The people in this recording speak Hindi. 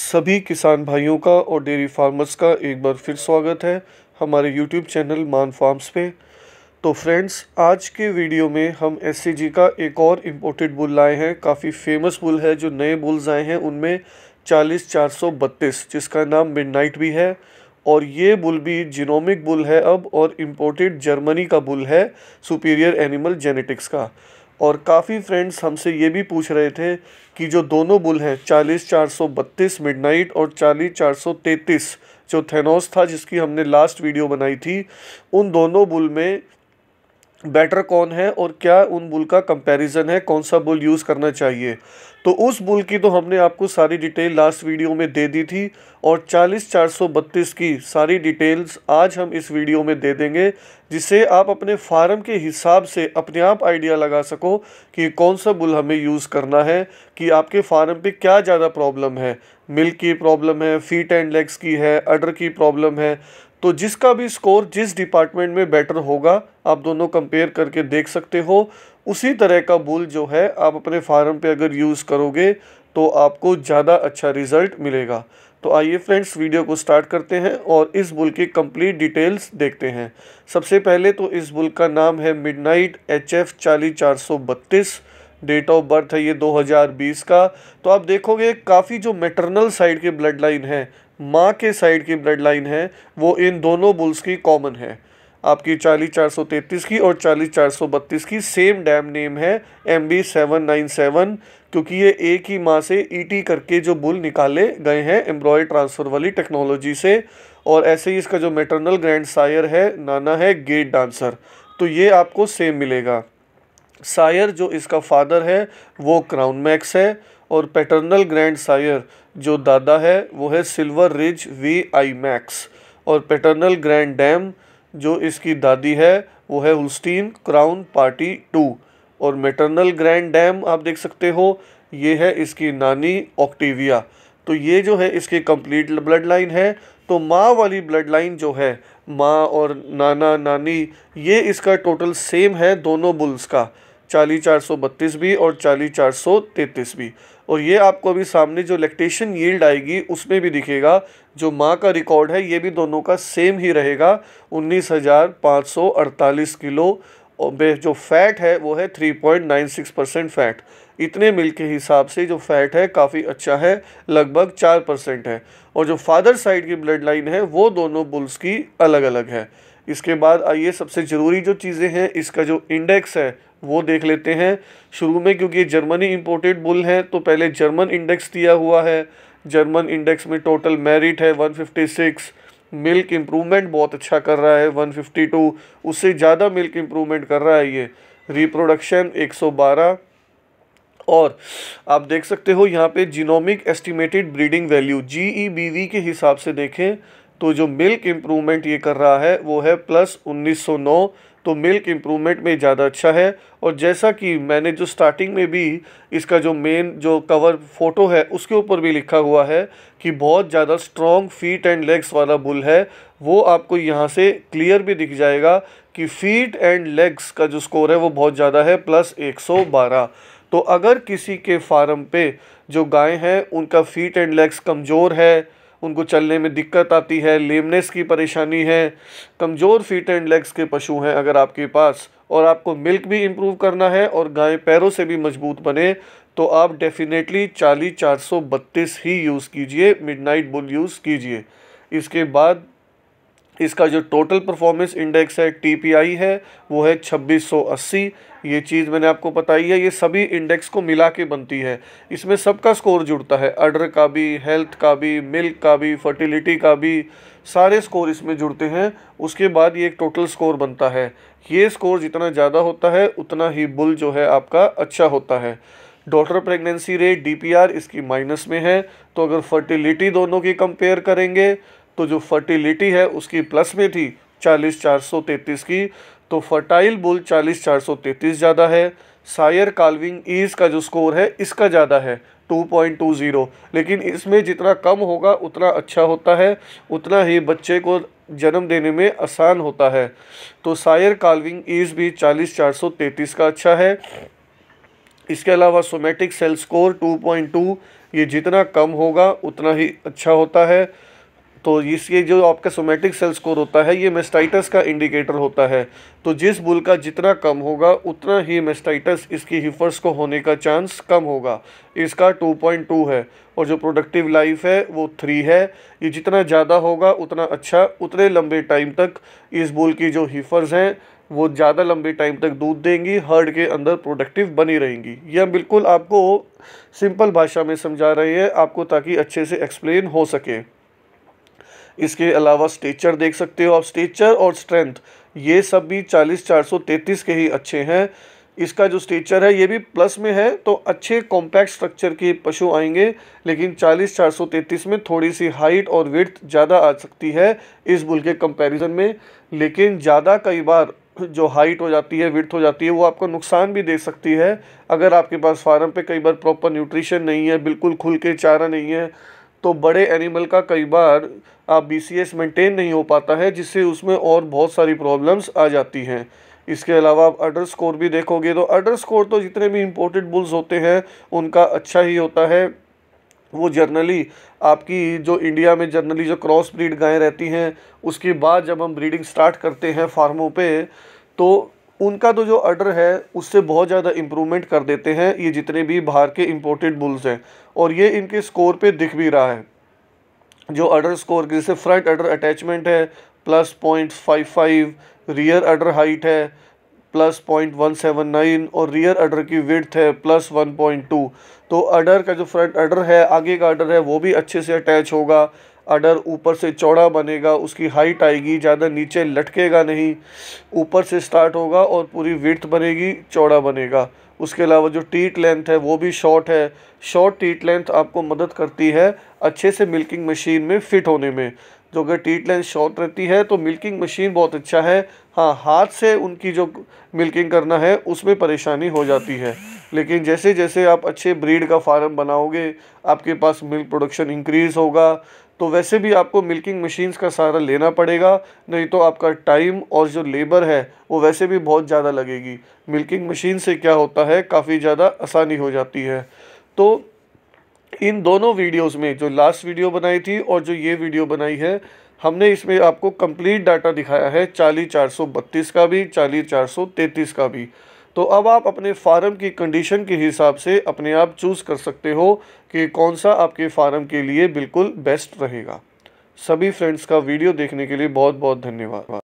सभी किसान भाइयों का और डेयरी फार्मर्स का एक बार फिर स्वागत है हमारे यूट्यूब चैनल मान फार्म्स पे तो फ्रेंड्स आज के वीडियो में हम एस का एक और इम्पोर्टेड बुल लाए हैं काफ़ी फेमस बुल है जो नए बुल्स आए हैं उनमें चालीस चार सौ बत्तीस जिसका नाम मिडनाइट भी है और ये बुल भी जिनोमिक बुल है अब और इम्पोर्टेड जर्मनी का बुल है सुपीरियर एनिमल जेनेटिक्स का और काफ़ी फ्रेंड्स हमसे ये भी पूछ रहे थे कि जो दोनों बुल हैं चालीस चार सौ बत्तीस मिडनाइट और चालीस चार सौ तैंतीस जो थेनोस था जिसकी हमने लास्ट वीडियो बनाई थी उन दोनों बुल में बेटर कौन है और क्या उन बुल का कंपैरिजन है कौन सा बुल यूज़ करना चाहिए तो उस बुल की तो हमने आपको सारी डिटेल लास्ट वीडियो में दे दी थी और चालीस चार सौ बत्तीस की सारी डिटेल्स आज हम इस वीडियो में दे देंगे जिससे आप अपने फार्म के हिसाब से अपने आप आइडिया लगा सको कि कौन सा बुल हमें यूज़ करना है कि आपके फार्म पे क्या ज़्यादा प्रॉब्लम है मिल्क की प्रॉब्लम है फीट एंड लेग्स की है अडर की प्रॉब्लम है तो जिसका भी स्कोर जिस डिपार्टमेंट में बेटर होगा आप दोनों कंपेयर करके देख सकते हो उसी तरह का बुल जो है आप अपने फार्म पे अगर यूज़ करोगे तो आपको ज़्यादा अच्छा रिजल्ट मिलेगा तो आइए फ्रेंड्स वीडियो को स्टार्ट करते हैं और इस बुल की कंप्लीट डिटेल्स देखते हैं सबसे पहले तो इस बुल का नाम है मिड नाइट एच एफ चालीस चार सौ बत्तीस डेट ऑफ बर्थ है ये 2020 का तो आप देखोगे काफ़ी जो मेटरनल साइड के ब्लड लाइन है माँ के साइड की ब्लड लाइन है वो इन दोनों बुल्स की कॉमन है आपकी चालीस चार सौ तैंतीस की और चालीस चार सौ बत्तीस की सेम डैम नेम है M B seven nine seven क्योंकि ये एक ही माँ से ई e टी करके जो बुल निकाले गए हैं एम्ब्रॉयड ट्रांसफ़र वाली टेक्नोलॉजी से और ऐसे ही इसका जो मेटरनल ग्रैंड सायर है नाना है गेट डांसर तो ये आपको सेम मिलेगा सायर जो इसका फादर है वो क्राउन मैक्स है और पैटर्नल ग्रैंड सायर जो दादा है वो है silver ridge V I max और पैटर्नल ग्रैंड डैम जो इसकी दादी है वो है उल्स्टीन क्राउन पार्टी टू और मेटर्नल ग्रैंड डैम आप देख सकते हो ये है इसकी नानी ऑक्टिविया तो ये जो है इसकी कंप्लीट ब्लड लाइन है तो माँ वाली ब्लड लाइन जो है माँ और नाना नानी ये इसका टोटल सेम है दोनों बुल्स का चालीस चार सौ बत्तीस भी और चालीस चार सौ तैंतीस भी और ये आपको अभी सामने जो लैक्टेशन यील्ड आएगी उसमें भी दिखेगा जो माँ का रिकॉर्ड है ये भी दोनों का सेम ही रहेगा उन्नीस हज़ार पाँच सौ अड़तालीस किलो और जो फैट है वो है three point nine six percent fat इतने मिल के हिसाब से जो फैट है काफ़ी अच्छा है लगभग चार परसेंट है और जो फादर साइड की ब्लड लाइन है वो दोनों बुल्स की अलग अलग है इसके बाद आइए सबसे ज़रूरी जो चीज़ें हैं इसका जो इंडेक्स है वो देख लेते हैं शुरू में क्योंकि जर्मनी इम्पोर्टेड बुल है तो पहले जर्मन इंडेक्स दिया हुआ है जर्मन इंडेक्स में टोटल मेरिट है 156 मिल्क इम्प्रूवमेंट बहुत अच्छा कर रहा है 152 उससे ज़्यादा मिल्क इम्प्रूवमेंट कर रहा है ये रिप्रोडक्शन 112 और आप देख सकते हो यहाँ पे जीनोमिक एस्टिमेटेड ब्रीडिंग वैल्यू जी के हिसाब से देखें तो जो मिल्क इम्प्रूवमेंट ये कर रहा है वो है प्लस उन्नीस तो मिल्क इम्प्रूवमेंट में ज़्यादा अच्छा है और जैसा कि मैंने जो स्टार्टिंग में भी इसका जो मेन जो कवर फ़ोटो है उसके ऊपर भी लिखा हुआ है कि बहुत ज़्यादा स्ट्रॉन्ग फीट एंड लेग्स वाला बुल है वो आपको यहाँ से क्लियर भी दिख जाएगा कि फीट एंड लेग्स का जो स्कोर है वो बहुत ज़्यादा है प्लस एक तो अगर किसी के फार्म पे जो गाय हैं उनका फीट एंड लेग्स कमज़ोर है उनको चलने में दिक्कत आती है लेमनेस की परेशानी है कमज़ोर फीट एंड लेग्स के पशु हैं अगर आपके पास और आपको मिल्क भी इम्प्रूव करना है और गाय पैरों से भी मजबूत बने तो आप डेफिनेटली चालीस चार सौ बत्तीस ही यूज़ कीजिए मिडनाइट बुल यूज़ कीजिए इसके बाद इसका जो टोटल परफॉर्मेंस इंडेक्स है टीपीआई है वो है 2680 ये चीज़ मैंने आपको बताई है ये सभी इंडेक्स को मिला के बनती है इसमें सबका स्कोर जुड़ता है अडर का भी हेल्थ का भी मिल्क का भी फर्टिलिटी का भी सारे स्कोर इसमें जुड़ते हैं उसके बाद ये एक टोटल स्कोर बनता है ये स्कोर जितना ज़्यादा होता है उतना ही बुल जो है आपका अच्छा होता है डॉटर प्रेगनेंसी रेट डी इसकी माइनस में है तो अगर फर्टिलिटी दोनों की कंपेयर करेंगे तो जो फर्टिलिटी है उसकी प्लस में थी चालीस चार सौ तैंतीस की तो फर्टाइल बुल चालीस चार सौ तैंतीस ज़्यादा है सायर कालविंग ईज का जो स्कोर है इसका ज़्यादा है टू पॉइंट टू ज़ीरो लेकिन इसमें जितना कम होगा उतना अच्छा होता है उतना ही बच्चे को जन्म देने में आसान होता है तो सायर कालविंग ईज भी चालीस चार सौ तैंतीस का अच्छा है इसके अलावा somatic cell score two point two ये जितना कम होगा उतना ही अच्छा होता है तो इसके जो आपका सोमेटिक सेल स्कोर होता है ये मेस्टाइटस का इंडिकेटर होता है तो जिस बुल का जितना कम होगा उतना ही मेस्टाइटस इसकी हिफर्स को होने का चांस कम होगा इसका 2.2 है और जो प्रोडक्टिव लाइफ है वो थ्री है ये जितना ज़्यादा होगा उतना अच्छा उतने लंबे टाइम तक इस बुल की जो हिफर्स हैं वो ज़्यादा लंबे टाइम तक दूध देंगी हर्ड के अंदर प्रोडक्टिव बनी रहेंगी यह बिल्कुल आपको सिंपल भाषा में समझा रहे हैं आपको ताकि अच्छे से एक्सप्लेन हो सके इसके अलावा स्टेचर देख सकते हो आप स्टेचर और स्ट्रेंथ ये सब भी चालीस चार सौ तैंतीस के ही अच्छे हैं इसका जो स्टेचर है ये भी प्लस में है तो अच्छे कॉम्पैक्ट स्ट्रक्चर के पशु आएंगे लेकिन चालीस चार सौ तैंतीस में थोड़ी सी हाइट और विर्थ ज़्यादा आ सकती है इस बुल के कंपैरिजन में लेकिन ज़्यादा कई बार जो हाइट हो जाती है विर्थ हो जाती है वो आपको नुकसान भी दे सकती है अगर आपके पास फार्म पे कई बार प्रॉपर न्यूट्रिशन नहीं है बिल्कुल खुल के चारा नहीं है तो बड़े एनिमल का कई बार बी सी एस मेंटेन नहीं हो पाता है जिससे उसमें और बहुत सारी प्रॉब्लम्स आ जाती हैं इसके अलावा आप अडर स्कोर भी देखोगे तो अडर स्कोर तो जितने भी इम्पोर्टेड बुल्स होते हैं उनका अच्छा ही होता है वो जर्नली आपकी जो इंडिया में जर्नली जो क्रॉस ब्रीड गायें रहती हैं उसके बाद जब हम ब्रीडिंग स्टार्ट करते हैं फार्मों पे तो उनका तो जो अर्डर है उससे बहुत ज़्यादा इम्प्रूवमेंट कर देते हैं ये जितने भी बाहर के इम्पोर्टेड बुल्स हैं और ये इनके स्कोर पे दिख भी रहा है जो अडर स्कोर की जैसे फ्रंट अडर अटैचमेंट है plus point five five rear udder height है plus point one seven nine और रियर अडर की विड्थ है प्लस वन पॉइंट टू तो अडर का जो फ्रंट अडर है आगे का अडर है वो भी अच्छे से अटैच होगा अडर ऊपर से चौड़ा बनेगा उसकी हाइट आएगी ज़्यादा नीचे लटकेगा नहीं ऊपर से स्टार्ट होगा और पूरी विड्थ बनेगी चौड़ा बनेगा उसके अलावा जो टीट लेंथ है वो भी शॉर्ट है शॉर्ट टीट लेंथ आपको मदद करती है अच्छे से मिल्किंग मशीन में फ़िट होने में जो अगर टीट लेंथ शॉर्ट रहती है तो मिल्किंग मशीन बहुत अच्छा है हाँ हाथ से उनकी जो मिल्किंग करना है उसमें परेशानी हो जाती है लेकिन जैसे जैसे आप अच्छे ब्रीड का फार्म बनाओगे आपके पास मिल्क प्रोडक्शन इंक्रीज़ होगा तो वैसे भी आपको मिल्किंग मशीन्स का सहारा लेना पड़ेगा नहीं तो आपका टाइम और जो लेबर है वो वैसे भी बहुत ज़्यादा लगेगी मिल्किंग मशीन से क्या होता है काफ़ी ज़्यादा आसानी हो जाती है तो इन दोनों वीडियोस में जो लास्ट वीडियो बनाई थी और जो ये वीडियो बनाई है हमने इसमें आपको कंप्लीट डाटा दिखाया है चालीस चार सौ बत्तीस का भी चालीस चार सौ का भी तो अब आप अपने फार्म की कंडीशन के हिसाब से अपने आप चूज़ कर सकते हो कि कौन सा आपके फार्म के लिए बिल्कुल बेस्ट रहेगा सभी फ्रेंड्स का वीडियो देखने के लिए बहुत बहुत धन्यवाद